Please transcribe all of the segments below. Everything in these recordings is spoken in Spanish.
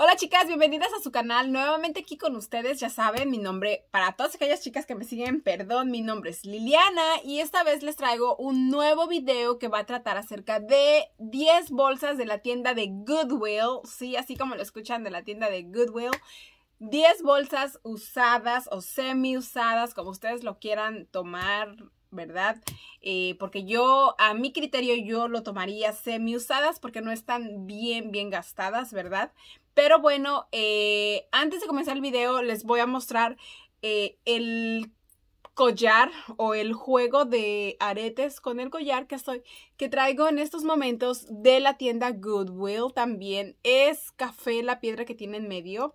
Hola chicas, bienvenidas a su canal. Nuevamente aquí con ustedes, ya saben, mi nombre, para todas aquellas chicas que me siguen, perdón, mi nombre es Liliana y esta vez les traigo un nuevo video que va a tratar acerca de 10 bolsas de la tienda de Goodwill, sí, así como lo escuchan de la tienda de Goodwill. 10 bolsas usadas o semi usadas, como ustedes lo quieran tomar, ¿verdad? Eh, porque yo, a mi criterio, yo lo tomaría semi usadas porque no están bien, bien gastadas, ¿verdad? Pero bueno, eh, antes de comenzar el video les voy a mostrar eh, el collar o el juego de aretes con el collar que estoy que traigo en estos momentos de la tienda Goodwill también es café la piedra que tiene en medio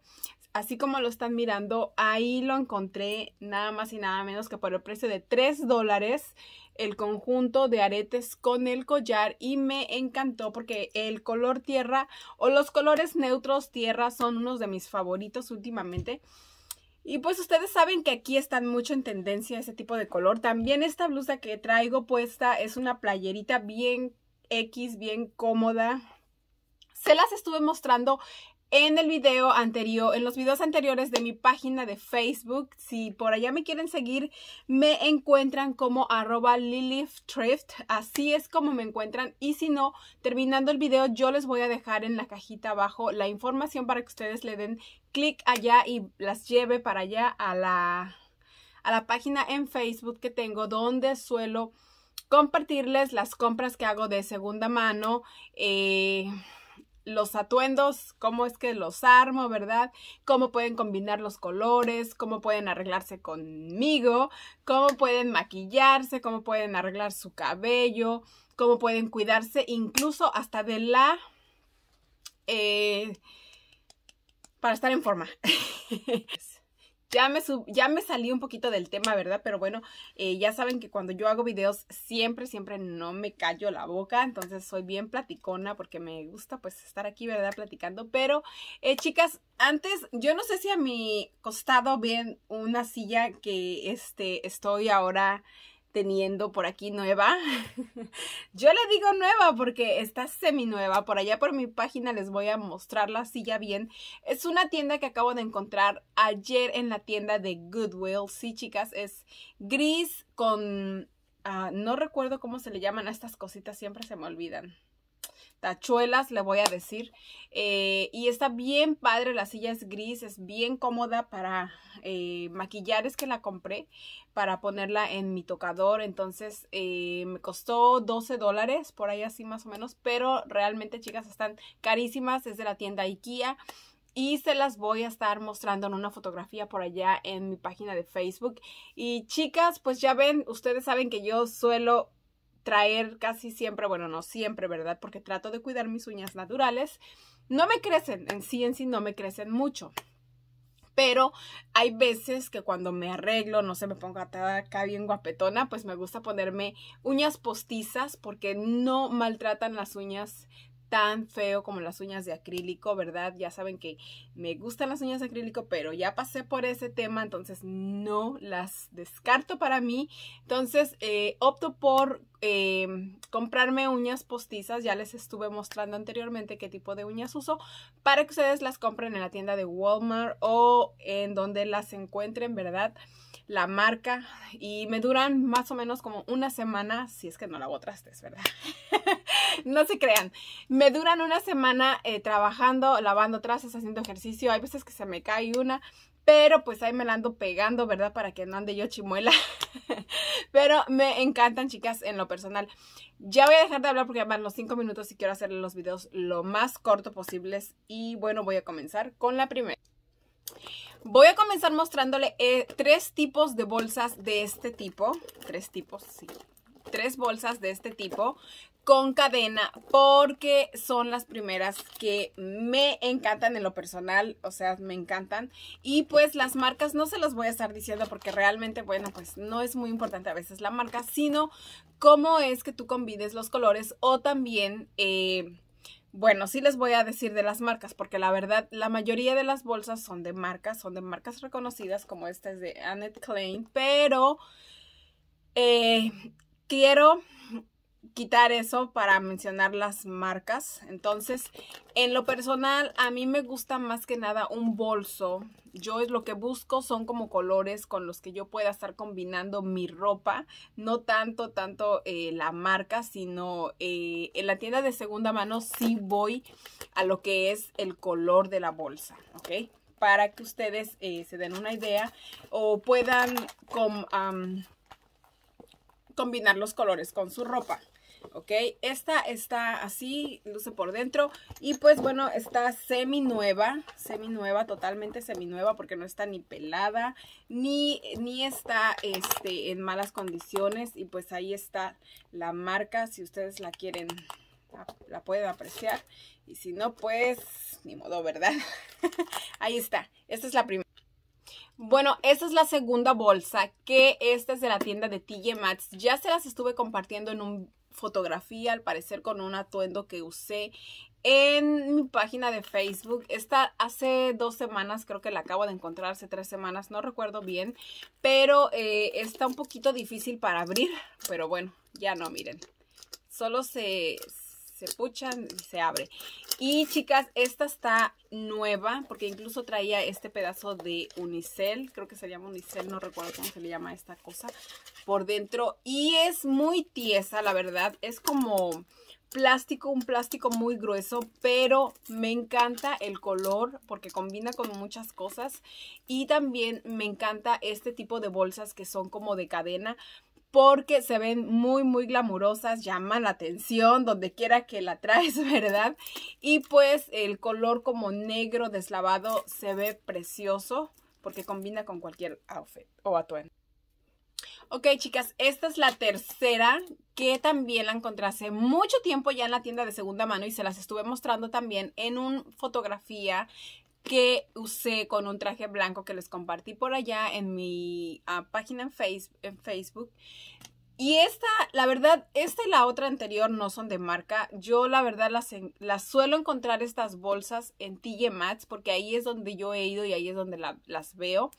así como lo están mirando ahí lo encontré nada más y nada menos que por el precio de 3 dólares el conjunto de aretes con el collar y me encantó porque el color tierra o los colores neutros tierra son unos de mis favoritos últimamente. Y pues ustedes saben que aquí están mucho en tendencia ese tipo de color. También esta blusa que traigo puesta es una playerita bien X, bien cómoda. Se las estuve mostrando en el video anterior, en los videos anteriores de mi página de Facebook. Si por allá me quieren seguir, me encuentran como arroba Así es como me encuentran. Y si no, terminando el video, yo les voy a dejar en la cajita abajo la información para que ustedes le den clic allá y las lleve para allá a la, a la página en Facebook que tengo donde suelo compartirles las compras que hago de segunda mano. Eh, los atuendos, cómo es que los armo, ¿verdad? Cómo pueden combinar los colores, cómo pueden arreglarse conmigo, cómo pueden maquillarse, cómo pueden arreglar su cabello, cómo pueden cuidarse, incluso hasta de la... Eh, para estar en forma. ya me, ya me salí un poquito del tema, ¿verdad? Pero bueno, eh, ya saben que cuando yo hago videos siempre, siempre no me callo la boca, entonces soy bien platicona porque me gusta pues estar aquí, ¿verdad? Platicando, pero eh, chicas, antes, yo no sé si a mi costado ven una silla que este, estoy ahora teniendo por aquí nueva. Yo le digo nueva porque está semi nueva. Por allá por mi página les voy a mostrarla si ya bien. Es una tienda que acabo de encontrar ayer en la tienda de Goodwill. Sí, chicas, es gris con... Ah, no recuerdo cómo se le llaman a estas cositas, siempre se me olvidan tachuelas, le voy a decir. Eh, y está bien padre, la silla es gris, es bien cómoda para maquillares eh, maquillar, es que la compré para ponerla en mi tocador. Entonces eh, me costó 12 dólares, por ahí así más o menos, pero realmente chicas están carísimas, es de la tienda IKEA. Y se las voy a estar mostrando en una fotografía por allá en mi página de Facebook. Y chicas, pues ya ven, ustedes saben que yo suelo traer casi siempre, bueno, no siempre, ¿verdad? Porque trato de cuidar mis uñas naturales. No me crecen, en sí en sí no me crecen mucho. Pero hay veces que cuando me arreglo, no se me pongo acá bien guapetona, pues me gusta ponerme uñas postizas porque no maltratan las uñas tan feo como las uñas de acrílico, ¿verdad? Ya saben que me gustan las uñas de acrílico, pero ya pasé por ese tema, entonces no las descarto para mí. Entonces eh, opto por eh, comprarme uñas postizas, ya les estuve mostrando anteriormente qué tipo de uñas uso, para que ustedes las compren en la tienda de Walmart o en donde las encuentren, ¿verdad? la marca y me duran más o menos como una semana, si es que no lavo trastes, ¿verdad? no se crean, me duran una semana eh, trabajando, lavando trastes, haciendo ejercicio, hay veces que se me cae una, pero pues ahí me la ando pegando, ¿verdad? Para que no ande yo chimuela. pero me encantan, chicas, en lo personal. Ya voy a dejar de hablar porque van los cinco minutos y quiero hacer los videos lo más corto posibles. Y bueno, voy a comenzar con la primera. Voy a comenzar mostrándole eh, tres tipos de bolsas de este tipo. Tres tipos, sí. Tres bolsas de este tipo con cadena porque son las primeras que me encantan en lo personal, o sea, me encantan. Y pues las marcas no se las voy a estar diciendo porque realmente, bueno, pues no es muy importante a veces la marca, sino cómo es que tú combines los colores o también... Eh, bueno, sí les voy a decir de las marcas, porque la verdad, la mayoría de las bolsas son de marcas, son de marcas reconocidas, como esta es de Annette Klein, pero eh, quiero quitar eso para mencionar las marcas. Entonces, en lo personal, a mí me gusta más que nada un bolso. Yo es lo que busco, son como colores con los que yo pueda estar combinando mi ropa. No tanto, tanto eh, la marca, sino eh, en la tienda de segunda mano sí voy a lo que es el color de la bolsa, ¿ok? Para que ustedes eh, se den una idea o puedan... combinar los colores con su ropa. ¿ok? Esta está así, luce por dentro y pues bueno, está semi nueva, semi nueva, totalmente semi nueva porque no está ni pelada, ni, ni está este, en malas condiciones y pues ahí está la marca, si ustedes la quieren, la, pueden apreciar y si no, pues ni modo, ¿verdad? ahí está, esta es la primera. Bueno, esta es la segunda bolsa que esta es de la tienda de TJ Maxx. Ya se las estuve compartiendo en un fotografía, al parecer con un atuendo que usé en mi página de Facebook. Esta hace dos semanas, creo que la acabo de encontrar, hace tres semanas, no recuerdo bien, pero eh, está un poquito difícil para abrir, pero bueno, ya no, miren. Solo se, se puchan y se abre. Y chicas, esta está nueva porque incluso traía este pedazo de unicel, creo que se llama unicel, no recuerdo cómo se le llama esta cosa, por dentro. Y es muy tiesa, la verdad, es como plástico, un plástico muy grueso, pero me encanta el color porque combina con muchas cosas y también me encanta este tipo de bolsas que son como de cadena porque se ven muy, muy glamurosas, llaman la atención donde quiera que la traes, ¿verdad? Y pues el color como negro deslavado se ve precioso porque combina con cualquier outfit o atuendo. Ok, chicas, esta es la tercera que también la encontré hace mucho tiempo ya en la tienda de segunda mano y se las estuve mostrando también en una fotografía que usé con un traje blanco que les compartí por allá en mi ah, página en, en Facebook. Y esta, la verdad, esta y la otra anterior no son de marca. Yo, la verdad, las, las suelo encontrar estas bolsas en TJ Maxx porque ahí es donde yo he ido y ahí es donde las veo.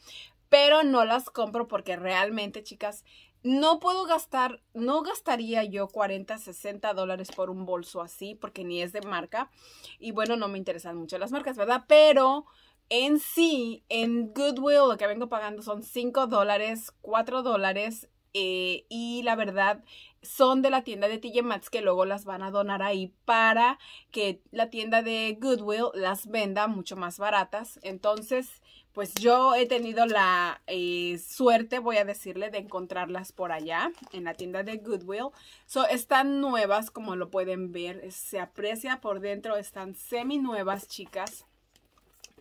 Pero no las compro porque realmente, chicas, no puedo gastar, no gastaría yo 40, 60 dólares por un bolso así, porque ni es de marca. Y bueno, no me interesan mucho las marcas, ¿verdad? Pero en sí, en Goodwill lo que vengo pagando son 5 dólares, 4 dólares eh, y la verdad son de la tienda de TJ Maxx que luego las van a donar ahí para que la tienda de Goodwill las venda mucho más baratas. Entonces, pues yo he tenido la eh, suerte, voy a decirle, de encontrarlas por allá en la tienda de Goodwill. están nuevas, como lo pueden ver, se aprecia por dentro, están semi nuevas, chicas.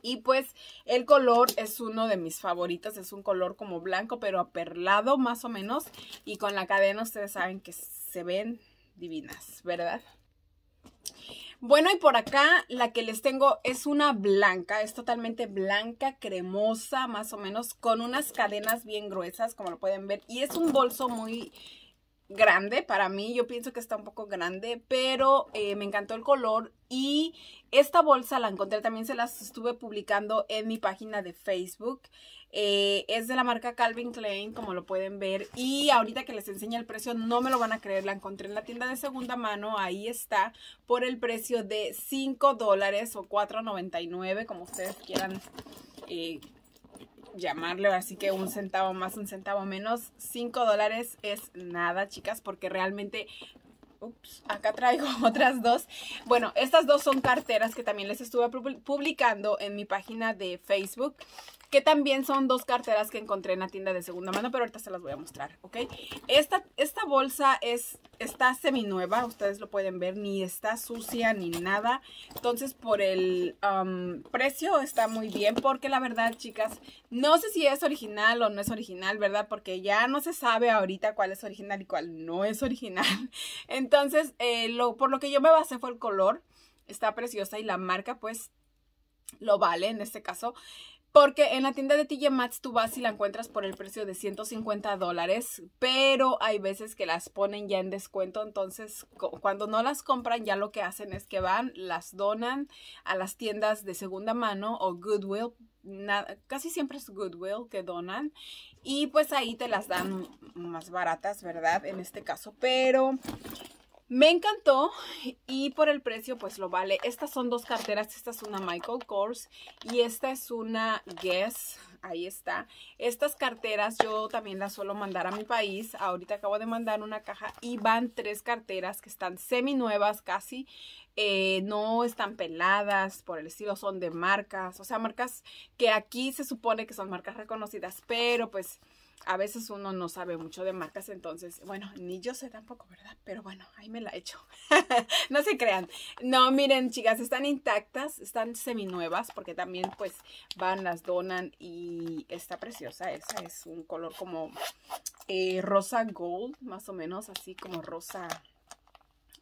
Y pues el color es uno de mis favoritos, es un color como blanco pero aperlado más o menos. Y con la cadena ustedes saben que se ven divinas, ¿verdad? Bueno, y por acá la que les tengo es una blanca, es totalmente blanca, cremosa más o menos, con unas cadenas bien gruesas como lo pueden ver. Y es un bolso muy grande para mí, yo pienso que está un poco grande, pero eh, me encantó el color y esta bolsa la encontré, también se las estuve publicando en mi página de Facebook. Eh, es de la marca Calvin Klein, como lo pueden ver. Y ahorita que les enseña el precio, no me lo van a creer. La encontré en la tienda de segunda mano. Ahí está. Por el precio de 5 dólares o 4.99, como ustedes quieran eh, llamarle así que un centavo más, un centavo menos, cinco dólares es nada, chicas, porque realmente Ups, acá traigo otras dos. Bueno, estas dos son carteras que también les estuve publicando en mi página de Facebook, que también son dos carteras que encontré en la tienda de segunda mano, pero ahorita se las voy a mostrar, ¿ok? Esta, esta bolsa es, está seminueva, ustedes lo pueden ver, ni está sucia ni nada. Entonces, por el precio está muy bien, porque la verdad, chicas, no sé si es original o no es original, ¿verdad? Porque ya no se sabe ahorita cuál es original y cuál no es original. Entonces, entonces, eh, por lo que yo me basé fue el color. Está preciosa y la marca, pues, lo vale en este caso. Porque en la tienda de TJ Mats tú vas y la encuentras por el precio de 150 dólares, pero hay veces que las ponen ya en descuento, entonces cuando no las compran ya lo que hacen es que van, las donan a las tiendas de segunda mano o Goodwill, casi siempre es Goodwill que donan y pues ahí te las dan más baratas, ¿verdad? En este caso, pero me encantó y por el precio pues lo vale. Estas son dos carteras, esta es una Michael Kors y esta es una Guess, ahí está. Estas carteras yo también las suelo mandar a mi país, ahorita acabo de mandar una caja y van tres carteras que están semi nuevas casi, eh, no están peladas por el estilo, son de marcas, o sea marcas que aquí se supone que son marcas reconocidas, pero pues a veces uno no sabe mucho de marcas, entonces, bueno, ni yo sé tampoco, ¿verdad? Pero bueno, ahí me la he hecho. no se crean. No, miren, chicas, están intactas, están seminuevas, porque también pues van, las donan y está preciosa. Esa es un color como eh, rosa gold, más o menos, así como rosa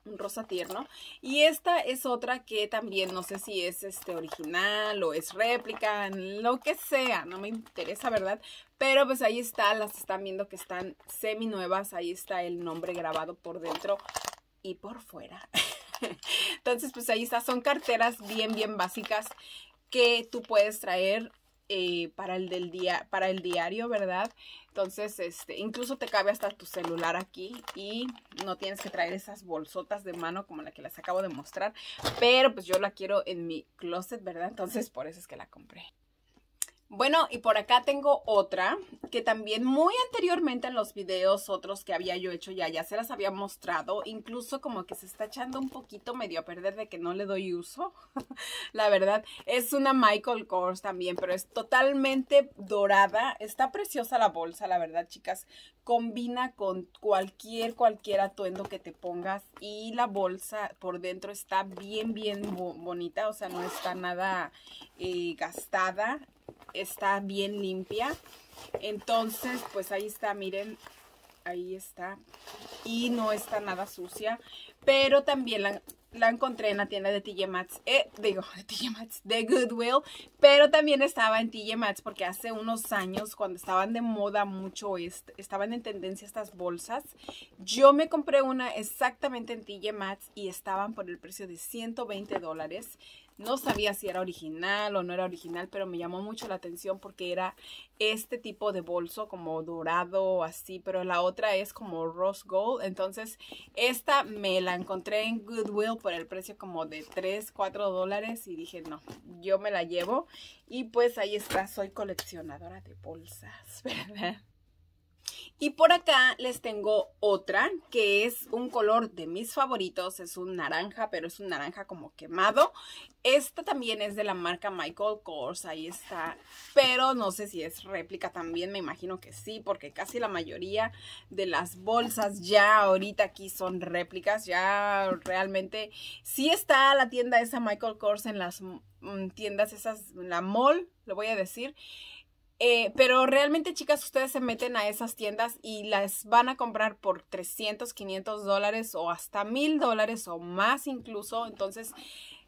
un rosa tierno. Y esta es otra que también no sé si es este original o es réplica, lo que sea, no me interesa, ¿verdad? Pero pues ahí está, las están viendo que están semi nuevas. Ahí está el nombre grabado por dentro y por fuera. Entonces pues ahí está, son carteras bien, bien básicas que tú puedes traer eh, para, el del día, para el diario, ¿verdad? Entonces, este, incluso te cabe hasta tu celular aquí y no tienes que traer esas bolsotas de mano como la que les acabo de mostrar. Pero pues yo la quiero en mi closet, ¿verdad? Entonces por eso es que la compré. Bueno, y por acá tengo otra que también muy anteriormente en los videos otros que había yo hecho ya, ya se las había mostrado. Incluso como que se está echando un poquito medio a perder de que no le doy uso. la verdad, es una Michael Kors también, pero es totalmente dorada. Está preciosa la bolsa, la verdad, chicas. Combina con cualquier, cualquier atuendo que te pongas. Y la bolsa por dentro está bien, bien bonita. O sea, no está nada eh, gastada está bien limpia. Entonces, pues ahí está, miren, ahí está. Y no está nada sucia. Pero también la, encontré en la tienda de TJ mats eh, digo, de TJ mats de Goodwill, pero también estaba en TJ mats porque hace unos años cuando estaban de moda mucho, estaban en tendencia estas bolsas, yo me compré una exactamente en TJ mats y estaban por el precio de 120 dólares, no sabía si era original o no era original, pero me llamó mucho la atención porque era este tipo de bolso como dorado o así, pero la otra es como rose gold. Entonces esta me la encontré en Goodwill por el precio como de 3, 4 dólares y dije no, yo me la llevo. Y pues ahí está, soy coleccionadora de bolsas, ¿verdad? Y por acá les tengo otra que es un color de mis favoritos, es un naranja, pero es un naranja como quemado. Esta también es de la marca Michael Kors, ahí está, pero no sé si es réplica también, me imagino que sí, porque casi la mayoría de las bolsas ya ahorita aquí son réplicas, ya realmente sí está la tienda esa Michael Kors en las mm, tiendas esas, la mall, lo voy a decir, eh, pero realmente, chicas, ustedes se meten a esas tiendas y las van a comprar por 300, 500 dólares o hasta 1000 dólares o más incluso. Entonces,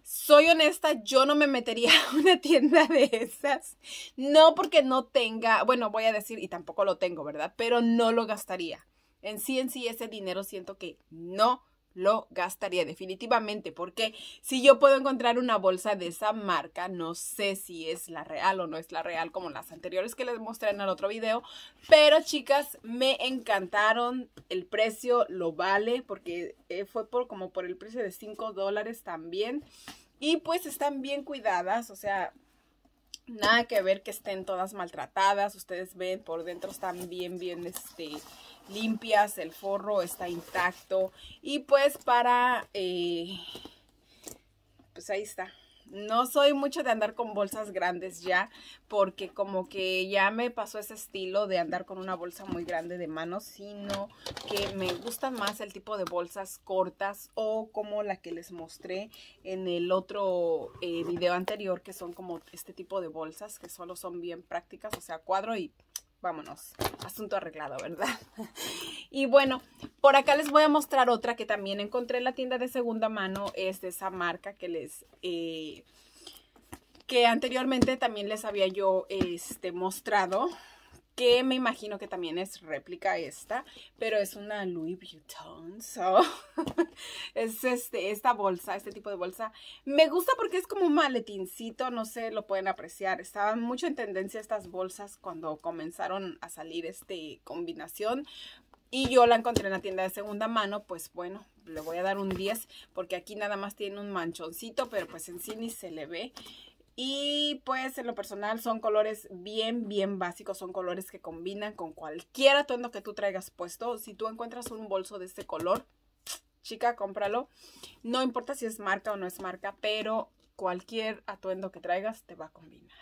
soy honesta, yo no me metería a una tienda de esas. No porque no tenga, bueno, voy a decir, y tampoco lo tengo, ¿verdad? Pero no lo gastaría. En sí, en sí, ese dinero siento que no lo gastaría definitivamente porque si yo puedo encontrar una bolsa de esa marca, no sé si es la real o no es la real como las anteriores que les mostré en el otro video, pero chicas, me encantaron, el precio lo vale porque eh, fue por como por el precio de 5 dólares también y pues están bien cuidadas, o sea, nada que ver que estén todas maltratadas, ustedes ven por dentro están bien, bien este limpias, el forro está intacto y pues para, eh, pues ahí está. No soy mucho de andar con bolsas grandes ya, porque como que ya me pasó ese estilo de andar con una bolsa muy grande de mano, sino que me gustan más el tipo de bolsas cortas o como la que les mostré en el otro eh, video anterior, que son como este tipo de bolsas que solo son bien prácticas, o sea, cuadro y vámonos, asunto arreglado, ¿verdad? y bueno, por acá les voy a mostrar otra que también encontré en la tienda de segunda mano, es de esa marca que les... Eh, que anteriormente también les había yo este, mostrado que me imagino que también es réplica esta, pero es una Louis Vuitton, so es este, esta bolsa, este tipo de bolsa. Me gusta porque es como un maletincito, no sé, lo pueden apreciar. Estaban mucho en tendencia estas bolsas cuando comenzaron a salir este combinación, y yo la encontré en la tienda de segunda mano, pues bueno, le voy a dar un 10 porque aquí nada más tiene un manchoncito, pero pues en sí ni se le ve. Y pues en lo personal son colores bien, bien básicos, son colores que combinan con cualquier atuendo que tú traigas puesto. Si tú encuentras un bolso de este color, chica, cómpralo. No importa si es marca o no es marca, pero cualquier atuendo que traigas te va a combinar.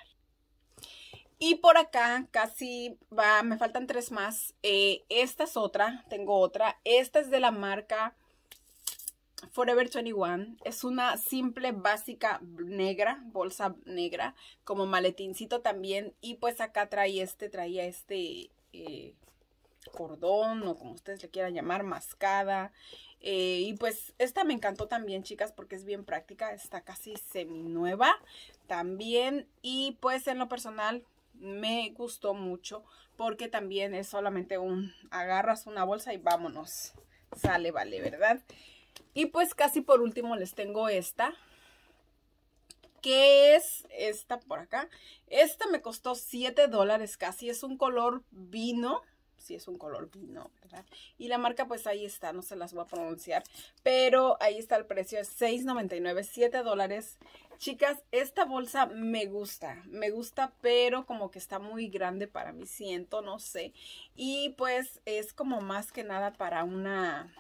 Y por acá casi va, me faltan tres más. Eh, esta es otra, tengo otra. Esta es de la marca Forever 21 es una simple básica negra, bolsa negra, como maletincito también. Y pues acá traía este, traía este eh, cordón o como ustedes le quieran llamar, mascada. Eh, y pues esta me encantó también, chicas, porque es bien práctica. Está casi seminueva también. Y pues en lo personal me gustó mucho porque también es solamente un agarras una bolsa y vámonos. Sale, vale, ¿verdad? Y pues casi por último les tengo esta, que es esta por acá. Esta me costó 7 dólares casi, es un color vino, si sí, es un color vino, ¿verdad? Y la marca pues ahí está, no se las voy a pronunciar, pero ahí está el precio, es $6.99, 7 dólares. Chicas, esta bolsa me gusta, me gusta, pero como que está muy grande para mí, siento, no sé. Y pues es como más que nada para una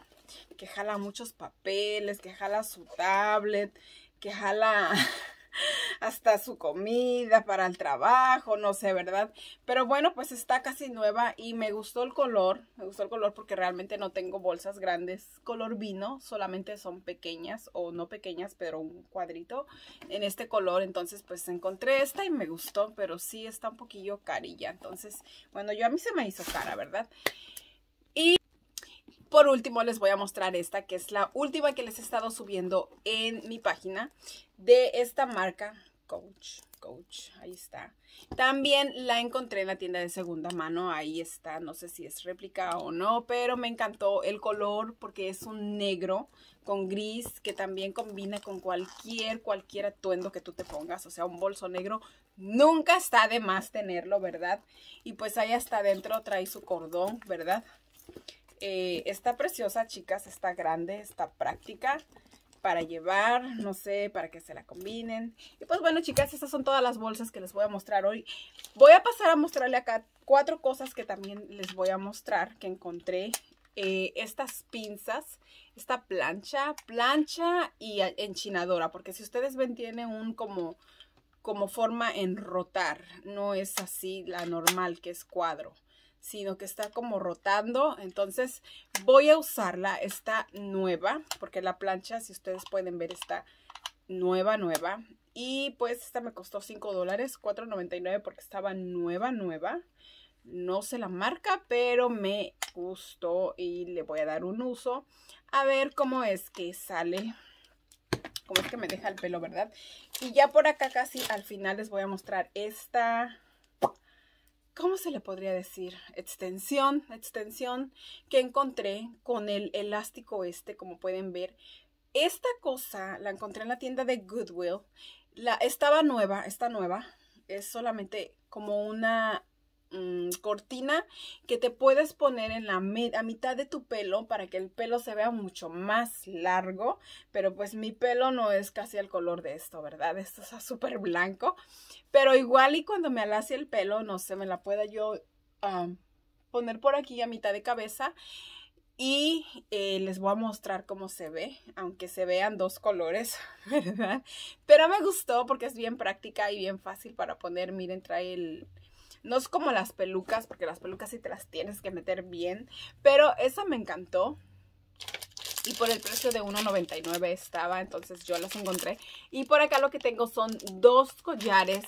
que jala muchos papeles, que jala su tablet, que jala hasta su comida para el trabajo, no sé, ¿verdad? Pero bueno, pues está casi nueva y me gustó el color, me gustó el color porque realmente no tengo bolsas grandes color vino, solamente son pequeñas o no pequeñas, pero un cuadrito en este color, entonces pues encontré esta y me gustó, pero sí está un poquillo carilla, entonces, bueno, yo a mí se me hizo cara, ¿verdad? Por último, les voy a mostrar esta, que es la última que les he estado subiendo en mi página de esta marca Coach. Coach, ahí está. También la encontré en la tienda de segunda mano, ahí está, no sé si es réplica o no, pero me encantó el color porque es un negro con gris que también combina con cualquier, cualquier atuendo que tú te pongas, o sea, un bolso negro nunca está de más tenerlo, ¿verdad? Y pues ahí hasta adentro trae su cordón, ¿verdad? Eh, está preciosa, chicas, está grande, está práctica para llevar, no sé, para que se la combinen. Y pues bueno, chicas, estas son todas las bolsas que les voy a mostrar hoy. Voy a pasar a mostrarle acá cuatro cosas que también les voy a mostrar que encontré. Eh, estas pinzas, esta plancha, plancha y enchinadora, porque si ustedes ven tiene un como, como forma en rotar, no es así la normal que es cuadro sino que está como rotando. Entonces voy a usarla, está nueva, porque la plancha, si ustedes pueden ver, está nueva, nueva. Y pues esta me costó 5 dólares, 4.99 porque estaba nueva, nueva. No se la marca, pero me gustó y le voy a dar un uso. A ver cómo es que sale, cómo es que me deja el pelo, ¿verdad? Y ya por acá casi al final les voy a mostrar esta ¿cómo se le podría decir? Extensión, extensión que encontré con el elástico este, como pueden ver. Esta cosa la encontré en la tienda de Goodwill. La, estaba nueva, está nueva. Es solamente como una Mm, cortina que te puedes poner en la a mitad de tu pelo para que el pelo se vea mucho más largo, pero pues mi pelo no es casi el color de esto, ¿verdad? Esto está súper blanco, pero igual y cuando me alace el pelo, no sé, me la pueda yo ah, poner por aquí a mitad de cabeza y eh, les voy a mostrar cómo se ve, aunque se vean dos colores, ¿verdad? Pero me gustó porque es bien práctica y bien fácil para poner, miren, trae el, no es como las pelucas, porque las pelucas sí te las tienes que meter bien. Pero esa me encantó. Y por el precio de 1.99 estaba, entonces yo las encontré. Y por acá lo que tengo son dos collares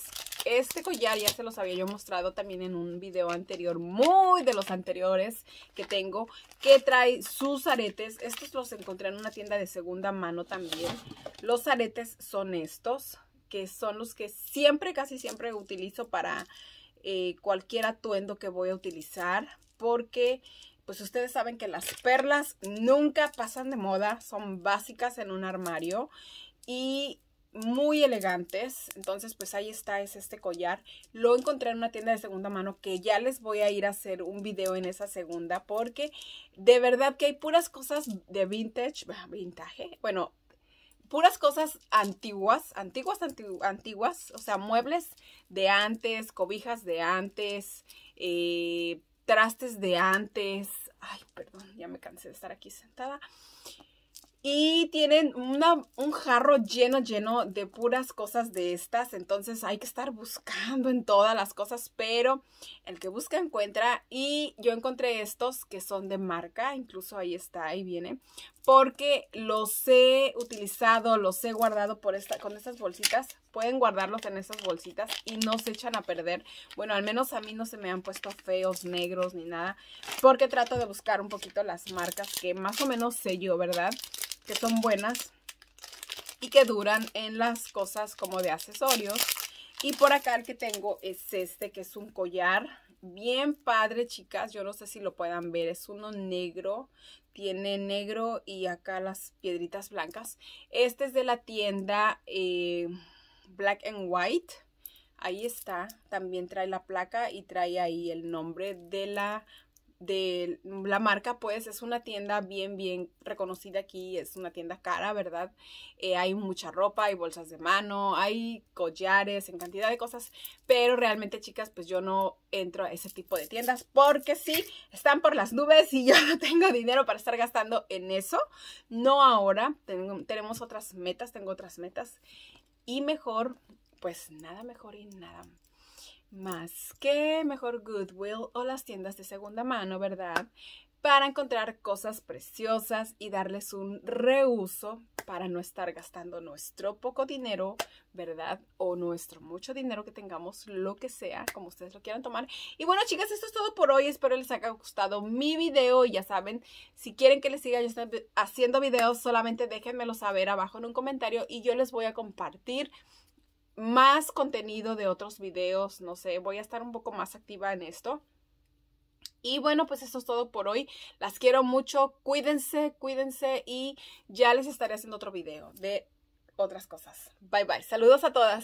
este collar ya se los había yo mostrado también en un video anterior, muy de los anteriores que tengo, que trae sus aretes. Estos los encontré en una tienda de segunda mano también. Los aretes son estos, que son los que siempre, casi siempre utilizo para eh, cualquier atuendo que voy a utilizar porque pues ustedes saben que las perlas nunca pasan de moda, son básicas en un armario y muy elegantes. Entonces, pues ahí está, es este collar. Lo encontré en una tienda de segunda mano que ya les voy a ir a hacer un video en esa segunda porque de verdad que hay puras cosas de vintage, vintage, bueno, puras cosas antiguas, antiguas, antiguas, o sea, muebles de antes, cobijas de antes, eh, trastes de antes. Ay, perdón, ya me cansé de estar aquí sentada. Y tienen un jarro lleno, lleno de puras cosas de estas. Entonces hay que estar buscando en todas las cosas, pero el que busca encuentra. Y yo encontré estos que son de marca, incluso ahí está, ahí viene. Porque los he utilizado, los he guardado por esta, con estas bolsitas. Pueden guardarlos en esas bolsitas y no se echan a perder. Bueno, al menos a mí no se me han puesto feos, negros ni nada. Porque trato de buscar un poquito las marcas que más o menos sé yo, ¿verdad? que son buenas y que duran en las cosas como de accesorios. Y por acá el que tengo es este, que es un collar bien padre, chicas. Yo no sé si lo puedan ver. Es uno negro. Tiene negro y acá las piedritas blancas. Este es de la tienda eh, Black and White. Ahí está. También trae la placa y trae ahí el nombre de la de la marca, pues es una tienda bien, bien reconocida aquí, es una tienda cara, ¿verdad? Eh, hay mucha ropa, hay bolsas de mano, hay collares, en cantidad de cosas, pero realmente chicas, pues yo no entro a ese tipo de tiendas porque sí, están por las nubes y yo no tengo dinero para estar gastando en eso, no ahora, tenemos otras metas, tengo otras metas y mejor, pues nada mejor y nada más que mejor Goodwill o las tiendas de segunda mano, ¿verdad? Para encontrar cosas preciosas y darles un reuso para no estar gastando nuestro poco dinero, ¿verdad? O nuestro mucho dinero que tengamos, lo que sea, como ustedes lo quieran tomar. Y bueno, chicas, esto es todo por hoy. Espero les haya gustado mi video. Ya saben, si quieren que les siga yo haciendo videos, solamente déjenmelo saber abajo en un comentario y yo les voy a compartir más contenido de otros videos, no sé, voy a estar un poco más activa en esto. Y bueno, pues eso es todo por hoy. Las quiero mucho. Cuídense, cuídense y ya les estaré haciendo otro video de otras cosas. Bye bye. Saludos a todas.